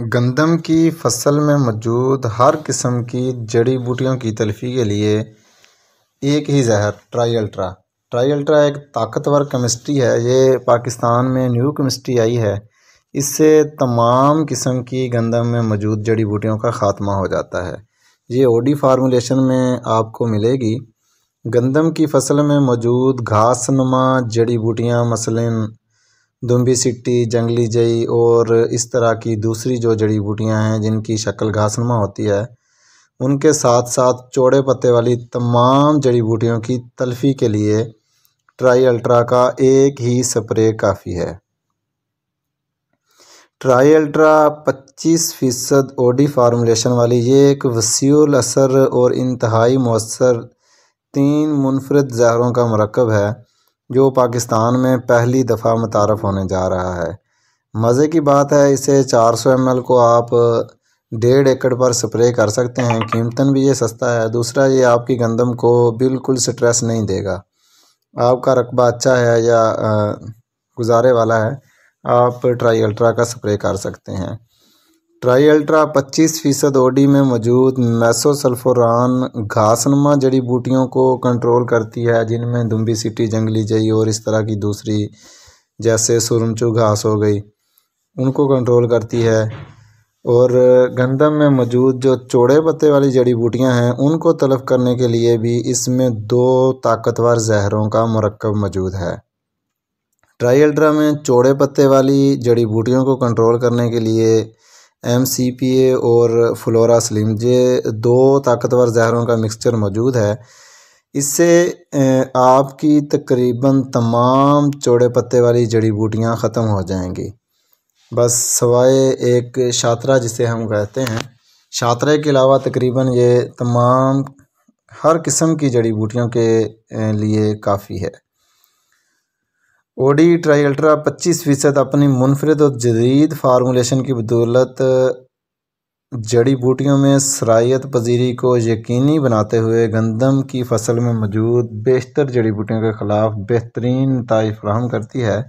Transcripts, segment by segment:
गंदम की फसल में मौजूद हर किस्म की जड़ी बूटियों की तलफी के लिए एक ही जहर ट्राई अल्ट्रा ट्राई अल्ट्रा एक ताकतवर केमिस्ट्री है ये पाकिस्तान में न्यू केमिस्ट्री आई है इससे तमाम किस्म की गंदम में मौजूद जड़ी बूटियों का ख़ात्मा हो जाता है ये ओडी फार्मूलेशन में आपको मिलेगी गंदम की फसल में मौजूद घास नुमा जड़ी बूटियाँ मसलन दुम्बी सिट्टी जंगली जई और इस तरह की दूसरी जो जड़ी बूटियां हैं जिनकी शक्ल घासनुमा होती है उनके साथ साथ चौड़े पत्ते वाली तमाम जड़ी बूटियों की तलफी के लिए ट्राई अल्ट्रा का एक ही स्प्रे काफ़ी है ट्राई अल्ट्रा 25 फ़ीसद ओडी फार्मूलेशन वाली ये एक वसील असर और इंतहाई मौसर तीन मुनफरद जहरों का मरकब है जो पाकिस्तान में पहली दफ़ा मुतारफ़ होने जा रहा है मज़े की बात है इसे 400 सौ को आप डेढ़ एकड़ पर स्प्रे कर सकते हैं कीमतन भी ये सस्ता है दूसरा ये आपकी गंदम को बिल्कुल स्ट्रेस नहीं देगा आपका रकबा अच्छा है या गुजारे वाला है आप ट्राई अल्ट्रा का स्प्रे कर सकते हैं ट्राई अल्ट्रा पच्चीस फीसद ओडी में मौजूद मैसोसल्फोरान घासनुमा जड़ी बूटियों को कंट्रोल करती है जिनमें दुम्बी सिटी जंगली जई और इस तरह की दूसरी जैसे सुरमचू घास हो गई उनको कंट्रोल करती है और गंदम में मौजूद जो चौड़े पत्ते वाली जड़ी बूटियां हैं उनको तलब करने के लिए भी इसमें दो ताकतवर जहरों का मरकब मौजूद है ट्राई अल्ट्रा में चौड़े पत्ते वाली जड़ी बूटियों को कंट्रोल करने के लिए एम सी पी ए और फ्लोरा स्लिम ये दो ताकतवर जहरों का मिक्सचर मौजूद है इससे आपकी तकरीबन तमाम चौड़े पत्ते वाली जड़ी बूटियाँ ख़त्म हो जाएंगी बस सवाए एक शात्रा जिसे हम कहते हैं शातरे के अलावा तकरीबन ये तमाम हर किस्म की जड़ी बूटियों के लिए काफ़ी है ओडी ट्राई अल्ट्रा पच्चीस फ़ीसद अपनी मुनफरद और जदीद फार्मूलेशन की बदौलत जड़ी बूटियों में सराइत पजीरी को यकीनी बनाते हुए गंदम की फसल में मौजूद बेशतर जड़ी बूटियों के ख़िलाफ़ बेहतरीन नतज फ्राहम करती है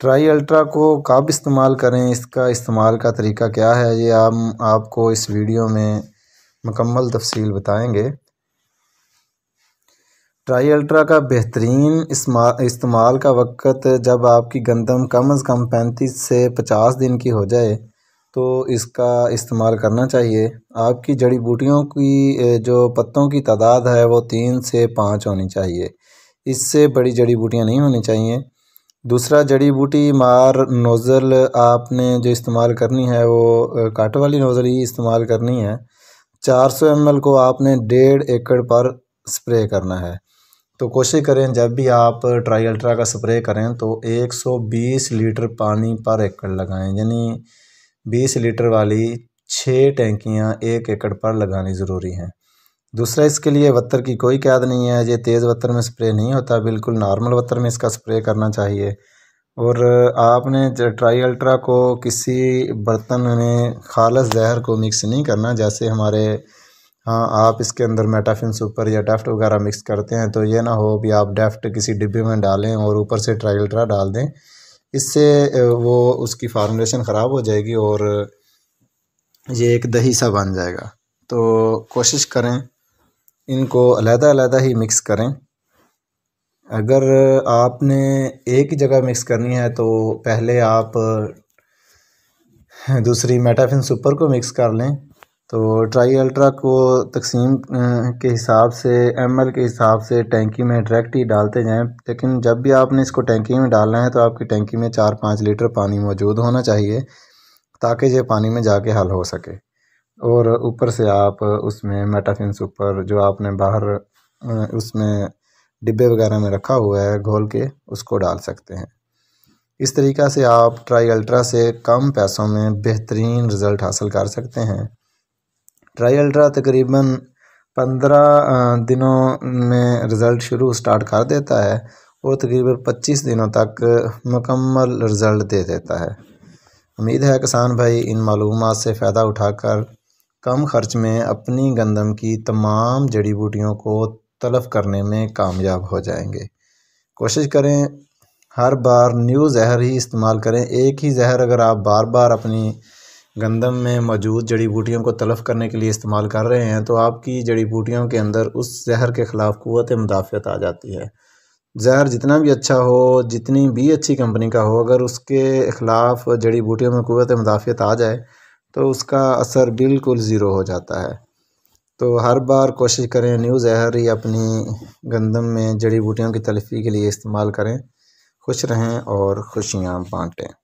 ट्राई अल्ट्रा को कब इस्तेमाल करें इसका इस्तेमाल का तरीका क्या है ये हम आपको इस वीडियो में मकम्मल तफसील बताएँगे ट्राई अल्ट्रा का बेहतरीन इस्तेमाल का वक़्त जब आपकी गंदम कम अज़ कम पैंतीस से पचास दिन की हो जाए तो इसका इस्तेमाल करना चाहिए आपकी जड़ी बूटियों की जो पत्तों की तादाद है वो तीन से पाँच होनी चाहिए इससे बड़ी जड़ी बूटियाँ नहीं होनी चाहिए दूसरा जड़ी बूटी मार नोज़ल आपने जो इस्तेमाल करनी है वो काट वाली नोज़ल ही इस्तेमाल करनी है चार सौ एम को आपने डेढ़ एकड़ पर स्प्रे करना है तो कोशिश करें जब भी आप ट्राई अल्ट्रा का स्प्रे करें तो 120 लीटर पानी पर एकड़ लगाएं यानी 20 लीटर वाली छः टैंकियाँ एक एकड़ पर लगानी ज़रूरी हैं दूसरा इसके लिए वत्तर की कोई कैद नहीं है ये तेज़ वत्तर में स्प्रे नहीं होता बिल्कुल नॉर्मल वत्तर में इसका स्प्रे करना चाहिए और आपने ट्राई अल्ट्रा को किसी बर्तन में खालस जहर को मिक्स नहीं करना जैसे हमारे हाँ आप इसके अंदर मेटाफिन सुपर या डेफ्ट वगैरह मिक्स करते हैं तो ये ना हो भी आप डेफ्ट किसी डिब्बे में डालें और ऊपर से ट्राइल्ट्रा डाल दें इससे वो उसकी फार्मूलेशन ख़राब हो जाएगी और ये एक दही सा बन जाएगा तो कोशिश करें इनको अलहदा अलहदा ही मिक्स करें अगर आपने एक ही जगह मिक्स करनी है तो पहले आप दूसरी मेटाफिन सुपर को मिक्स कर लें तो ट्राई अल्ट्रा को तकसीम के हिसाब से एम के हिसाब से टैंकी में डायरेक्ट ही डालते जाएं लेकिन जब भी आपने इसको टैंकी में डालना है तो आपकी टैंकी में चार पाँच लीटर पानी मौजूद होना चाहिए ताकि ये पानी में जाके हल हो सके और ऊपर से आप उसमें मेटाफिन सुपर जो आपने बाहर उसमें डिब्बे वगैरह में रखा हुआ है घोल के उसको डाल सकते हैं इस तरीक़ा से आप ट्राई अल्ट्रा से कम पैसों में बेहतरीन रिज़ल्ट हासिल कर सकते हैं ट्रायल ड्रा तकरीबन पंद्रह दिनों में रिज़ल्ट शुरू स्टार्ट कर देता है और तकरीबन पच्चीस दिनों तक मुकम्मल रिज़ल्ट दे देता है उम्मीद है किसान भाई इन मालूम से फ़ायदा उठाकर कम खर्च में अपनी गंदम की तमाम जड़ी बूटियों को तलफ करने में कामयाब हो जाएंगे कोशिश करें हर बार न्यू जहर ही इस्तेमाल करें एक ही जहर अगर आप बार बार अपनी गंदम में मौजूद जड़ी बूटियों को तलफ करने के लिए इस्तेमाल कर रहे हैं तो आपकी जड़ी बूटियों के अंदर उस जहर के ख़िलाफ़ क़वत मुदाफ़त आ जाती है जहर जितना भी अच्छा हो जितनी भी अच्छी कंपनी का हो अगर उसके ख़िलाफ़ जड़ी बूटियों में क़वत मुदाफ़त आ जाए तो उसका असर बिल्कुल ज़ीरो हो जाता है तो हर बार कोशिश करें न्यू जहर ही अपनी गंदम में जड़ी बूटियों की तलफ़ी के लिए इस्तेमाल करें खुश रहें और खुशियाँ बाँटें